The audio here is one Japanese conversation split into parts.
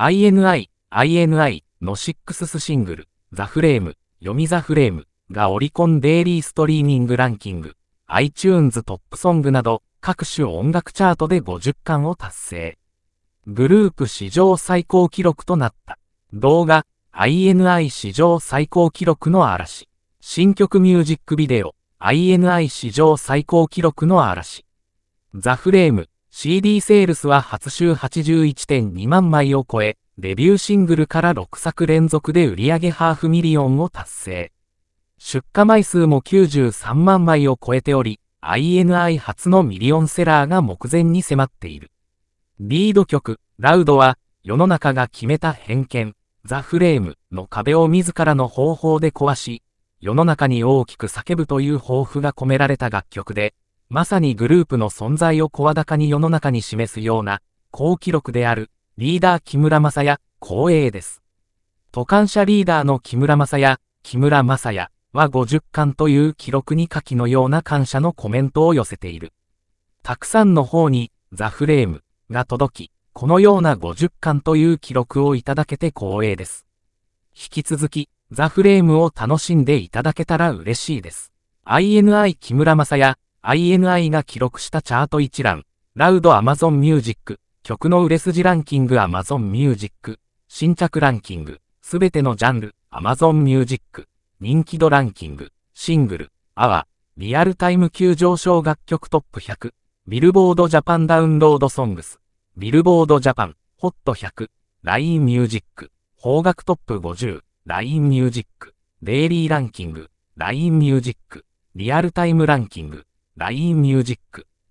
INI、INI の6スシングル、ザフレーム、読みザフレームがオリコンデイリーストリーミングランキング、iTunes トップソングなど各種音楽チャートで50巻を達成。グループ史上最高記録となった。動画、INI 史上最高記録の嵐。新曲ミュージックビデオ、INI 史上最高記録の嵐。ザフレーム、CD セールスは初週81.2万枚を超え、デビューシングルから6作連続で売上ハーフミリオンを達成。出荷枚数も93万枚を超えており、INI 初のミリオンセラーが目前に迫っている。リード曲、ラウドは、世の中が決めた偏見、ザ・フレームの壁を自らの方法で壊し、世の中に大きく叫ぶという抱負が込められた楽曲で、まさにグループの存在を声高に世の中に示すような、好記録である、リーダー木村正也、光栄です。都感社リーダーの木村正也、木村正也は50巻という記録に下記のような感謝のコメントを寄せている。たくさんの方に、ザフレームが届き、このような50巻という記録をいただけて光栄です。引き続き、ザフレームを楽しんでいただけたら嬉しいです。INI 木村正也、INI が記録したチャート一覧、ラウド Amazon Music、曲の売れ筋ランキング Amazon Music、新着ランキング、すべてのジャンル Amazon Music、人気度ランキング、シングル、アワリアルタイム急上昇楽曲トップ100、ビルボードジャパンダウンロードソングス、ビルボードジャパン、ホット100、LINE ュージック、方角トップ50、LINE ュージック、デイリーランキング、LINE ュージック、リアルタイムランキング、LINE Music、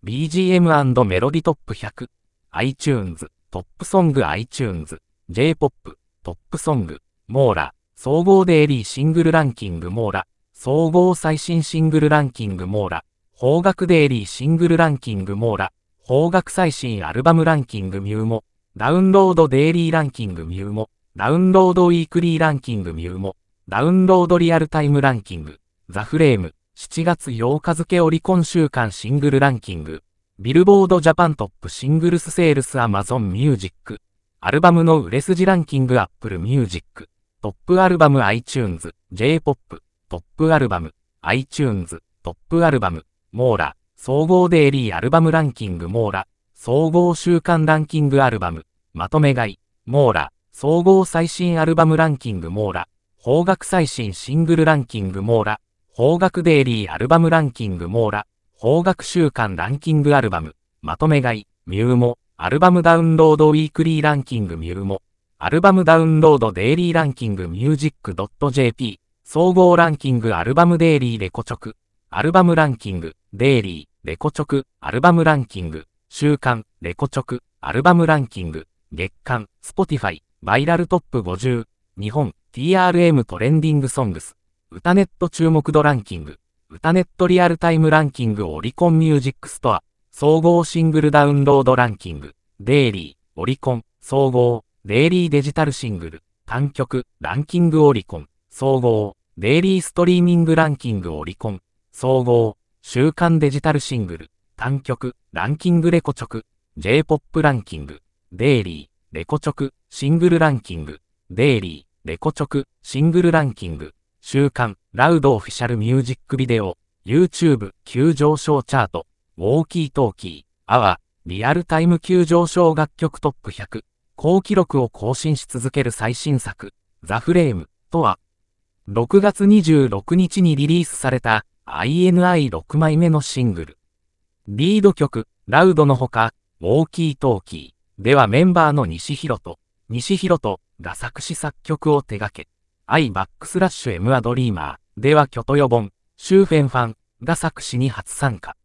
BGM& メロディトップ100、iTunes、トップソング iTunes、J-POP、トップソング、モーラ、総合デイリーシングルランキングモーラ、総合最新シングルランキングモーラ、方角デイリーシングルランキングモーラ、方角最新アルバムランキングミューモ、ダウンロードデイリーランキングミューモ、ダウンロードウィークリーランキングミューモ、ダウンロードリアルタイムランキング、ザフレーム、7月8日付オリコン週間シングルランキング、ビルボードジャパントップシングルスセールスアマゾンミュージック、アルバムの売れ筋ランキングアップルミュージック、トップアルバム iTunes、J-POP、トップアルバム、iTunes、トップアルバム、モーラ、総合デイリーアルバムランキングモーラ、総合週間ランキングアルバム、まとめ買い、モーラ、総合最新アルバムランキングモーラ、方角最新シングルランキングモーラ、邦楽デイリーアルバムランキング網羅、邦楽週間ランキングアルバム、まとめ買い、ミューモ、アルバムダウンロードウィークリーランキングミューモ、アルバムダウンロードデイリーランキングミュージック .jp、総合ランキングアルバムデイリーレコ直、アルバムランキング、デイリー、レコ直、アルバムランキング、週刊、レコ直、アルバムランキング、月刊、スポティファイ、バイラルトップ50、日本、TRM トレンディングソングス。歌ネット注目度ランキング、歌ネットリアルタイムランキングオリコンミュージックストア、総合シングルダウンロードランキング、デイリー、オリコン、総合、デイリーデジタルシングル、単曲、ランキングオリコン、総合、デイリーストリーミングランキングオリコン、総合、週刊デジタルシングル、単曲、ランキングレコチョク、J-POP ランキング、デイリー、レコチョク、シングルランキング、デイリー、レコチョク、シングルランキング、週刊、ラウドオフィシャルミュージックビデオ、YouTube、急上昇チャート、ウォーキートーキー、アワー、リアルタイム急上昇楽曲トップ100、高記録を更新し続ける最新作、ザ・フレーム、とは、6月26日にリリースされた INI6 枚目のシングル。リード曲、ラウドのほか、ウォーキートーキーではメンバーの西広と、西広とが作詞作曲を手掛け、I バックスラッシュ M アドリーマー、では巨ョトヨボン、シューフェンファンが作詞に初参加。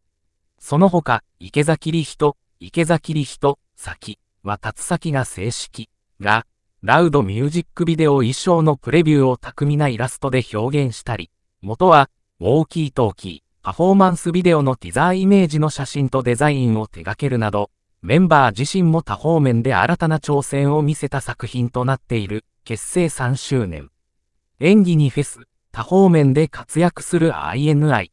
その他、池崎里人、池崎里人、先は達先が正式が、ラウドミュージックビデオ衣装のプレビューを巧みなイラストで表現したり、元は、ウォーキートーキー、パフォーマンスビデオのティザーイメージの写真とデザインを手掛けるなど、メンバー自身も多方面で新たな挑戦を見せた作品となっている、結成3周年。演技にフェス、多方面で活躍する INI。